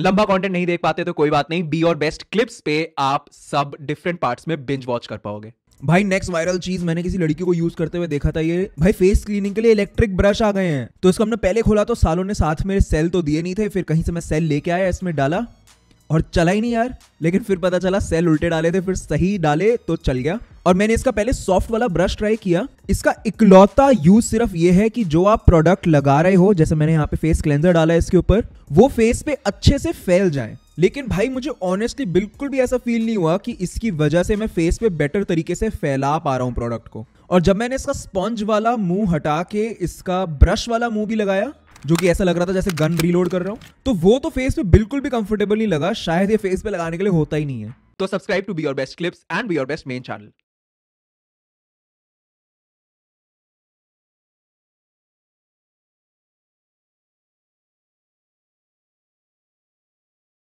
लंबा कंटेंट नहीं देख पाते तो कोई बात नहीं बी और बेस्ट क्लिप्स पे आप सब डिफरेंट पार्ट्स में बिंज वॉच कर पाओगे भाई नेक्स्ट वायरल चीज मैंने किसी लड़की को यूज करते हुए देखा था ये भाई फेस क्लीनिंग के लिए इलेक्ट्रिक ब्रश आ गए हैं तो इसको हमने पहले खोला तो सालों ने साथ में सेल तो दिए नहीं थे फिर कहीं से मैं सेल लेके आया इसमें डाला और चला ही नहीं यार लेकिन फिर पता चला सेल उल्टे डाले थे फिर सही डाले तो चल गया और मैंने इसका पहले सॉफ्ट वाला ब्रश ट्राई किया इसका इकलौता यूज सिर्फ ये है कि जो आप प्रोडक्ट लगा रहे हो जैसे मैंने यहाँ पे फेस क्लेंजर डाला है इसके ऊपर वो फेस पे अच्छे से फैल जाए लेकिन भाई मुझे ऑनेस्टली बिल्कुल भी ऐसा फील नहीं हुआ कि इसकी वजह से मैं फेस पे बेटर तरीके से फैला पा रहा हूँ प्रोडक्ट को और जब मैंने इसका स्पॉन्ज वाला मुंह हटा के इसका ब्रश वाला मुंह भी लगाया जो कि ऐसा लग रहा था जैसे गन रीलोड कर रहा हूँ तो वो तो फेस पे बिल्कुल भी कंफर्टेबल नहीं लगा शायद ये फेस पे लगाने के लिए होता ही नहीं है तो subscribe to be your best clips and be your best main channel